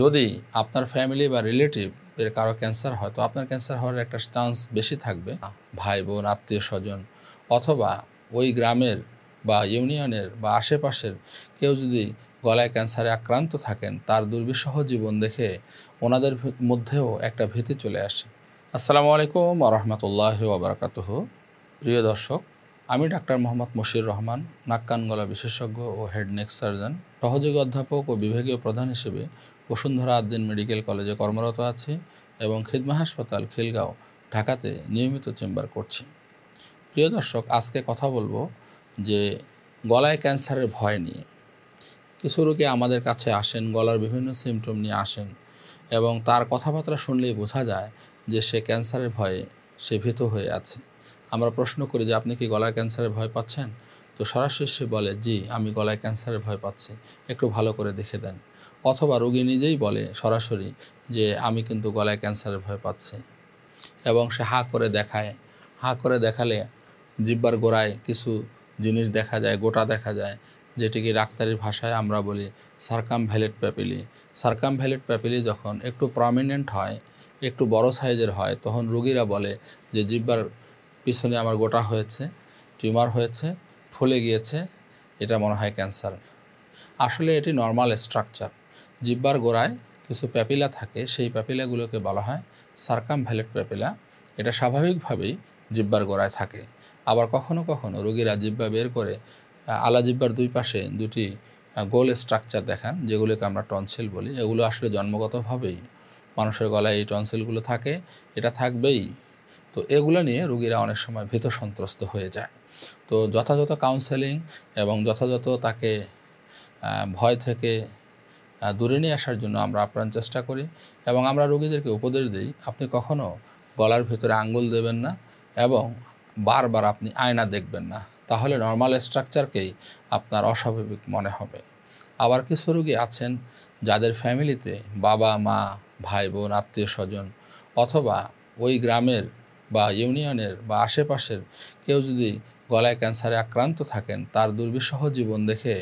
যদি আপনার ফ্যামিলি বা রিলেটিভ এর কারো ক্যান্সার হয় তো আপনার ক্যান্সার হওয়ার একটা চান্স বেশি থাকবে ভাই বোন আত্মীয় স্বজন অথবা ওই গ্রামের বা ইউনিয়নের বা আশেপাশের কেউ যদি গলায় ক্যান্সারে আক্রান্ত থাকেন তার দুর্বিষহ জীবন দেখে ওনাদের মধ্যেও একটা ভীতি চলে আসে আসসালামু আলাইকুম আ রহমতুল্লাহ ওবরাকাতহ প্রিয় দর্শক আমি ডাক্তার মোহাম্মদ মশির রহমান নাক কান গলা বিশেষজ্ঞ ও হেড নেক সার্জন সহযোগী অধ্যাপক ও বিভাগীয় প্রধান হিসেবে বসুন্ধরা আদ্দিন মেডিকেল কলেজে কর্মরত আছি এবং খিদমা হাসপাতাল খিলগাঁও ঢাকাতে নিয়মিত চেম্বার করছি প্রিয় দর্শক আজকে কথা বলবো যে গলায় ক্যান্সারের ভয় নিয়ে কিছু রোগী আমাদের কাছে আসেন গলার বিভিন্ন সিমটম নিয়ে আসেন এবং তার কথাবার্তা শুনলেই বোঝা যায় যে সে ক্যান্সারের ভয়ে সে ভীত হয়ে আছে আমরা প্রশ্ন করি যে আপনি কি গলায় ক্যান্সারে ভয় পাচ্ছেন তো সরাসরি সে বলে জি আমি গলায় ক্যান্সারে ভয় পাচ্ছি একটু ভালো করে দেখে দেন অথবা রোগী নিজেই বলে সরাসরি যে আমি কিন্তু গলায় ক্যান্সারের ভয় পাচ্ছি এবং সে হা করে দেখায় হা করে দেখালে জিব্বার গোড়ায় কিছু জিনিস দেখা যায় গোটা দেখা যায় যেটিকে ডাক্তারির ভাষায় আমরা বলি circumvallate papillae circumvallate papillae যখন একটু প্রমিনেন্ট হয় একটু বড় সাইজের হয় তখন রোগীরা বলে যে জিব্বার পিছনে আমার গোটা হয়েছে টিউমার হয়েছে ফুলে গিয়েছে এটা মনে হয় ক্যান্সার আসলে এটি নর্মাল স্ট্রাকচার জিব্বার গোড়ায় কিছু প্যাপিলা থাকে সেই প্যাপিলাগুলোকে বলা হয় সার্কাম ভ্যালেট প্যাপিলা এটা স্বাভাবিকভাবেই জিব্বার গোড়ায় থাকে আবার কখনো কখনো রোগীরা জিব্বা বের করে আলা জিব্বার দুই পাশে দুটি গোল স্ট্রাকচার দেখান যেগুলোকে আমরা টনসিল বলি এগুলো আসলে জন্মগতভাবেই মানুষের গলায় এই টনসিলগুলো থাকে এটা থাকবেই তো এগুলো নিয়ে রুগীরা অনেক সময় ভীত সন্ত্রস্ত হয়ে যায় তো যথাযথ কাউন্সেলিং এবং যথাযথ তাকে ভয় থেকে দূরে নিয়ে আসার জন্য আমরা আপ্রাণ চেষ্টা করি এবং আমরা রুগীদেরকে উপদেশ দিই আপনি কখনও গলার ভিতরে আঙ্গুল দেবেন না এবং বারবার আপনি আয়না দেখবেন না তাহলে নর্মাল স্ট্রাকচারকেই আপনার অস্বাভাবিক মনে হবে আবার কিছু রুগী আছেন যাদের ফ্যামিলিতে বাবা মা ভাই বোন আত্মীয় স্বজন অথবা ওই গ্রামের বা ইউনিয়নের বা আশেপাশের কেউ যদি গলায় ক্যান্সারে আক্রান্ত থাকেন তার দুর্বিষহ জীবন দেখে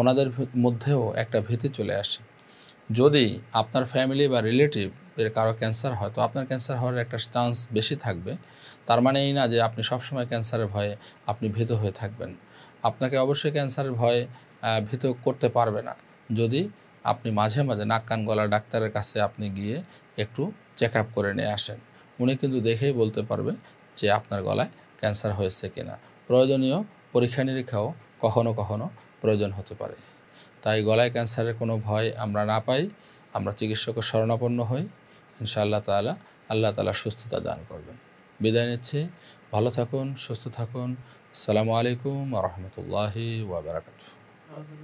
ওনাদের মধ্যেও একটা ভীতি চলে আসে যদি আপনার ফ্যামিলি বা রিলেটিভ এর কারো ক্যান্সার হয় তো আপনার ক্যান্সার হওয়ার একটা চান্স বেশি থাকবে তার মানে এই না যে আপনি সবসময় ক্যান্সারের ভয়ে আপনি ভীত হয়ে থাকবেন আপনাকে অবশ্যই ক্যান্সারের ভয়ে ভীত করতে পারবে না যদি আপনি মাঝে মাঝে নাক কান গলার ডাক্তারের কাছে আপনি গিয়ে একটু চেক আপ করে নিয়ে আসেন উনি কিন্তু দেখেই বলতে পারবে যে আপনার গলায় ক্যান্সার হয়েছে কিনা প্রয়োজনীয় পরীক্ষা নিরীক্ষাও কখনো কখনো প্রয়োজন হতে পারে তাই গলায় ক্যান্সারের কোনো ভয় আমরা না পাই আমরা চিকিৎসকের শরণাপন্ন হই ইনশাআল্লাহ তালা আল্লাহ তালা সুস্থতা দান করবেন বিদায় নিচ্ছি ভালো থাকুন সুস্থ থাকুন আসসালামু আলাইকুম রহমতুল্লাহি ওয়াবারাকাতু